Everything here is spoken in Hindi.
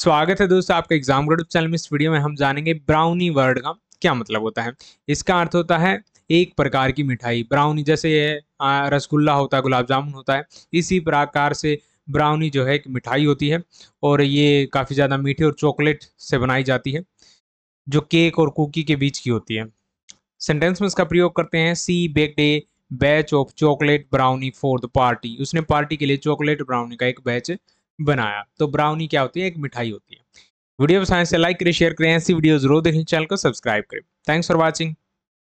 स्वागत है दोस्तों आपका एग्जाम ग्रेड चैनल में इस वीडियो में हम जानेंगे ब्राउनी वर्ड का क्या मतलब होता है इसका अर्थ होता है एक प्रकार की मिठाई ब्राउनी जैसे रसगुल्ला होता है गुलाब जामुन होता है इसी प्रकार से ब्राउनी जो है एक मिठाई होती है और ये काफ़ी ज़्यादा मीठी और चॉकलेट से बनाई जाती है जो केक और कुकी के बीच की होती है सेंटेंस में इसका प्रयोग करते हैं she baked a batch of chocolate brownie for the party उसने पार्टी के लिए चॉकलेट ब्राउनी का एक बैच बनाया तो ब्राउनी क्या होती है एक मिठाई होती है वीडियो साइंस से लाइक करें शेयर करें ऐसी वीडियो जरूर देखें चैनल को सब्सक्राइब करें थैंक्स फॉर वॉचिंग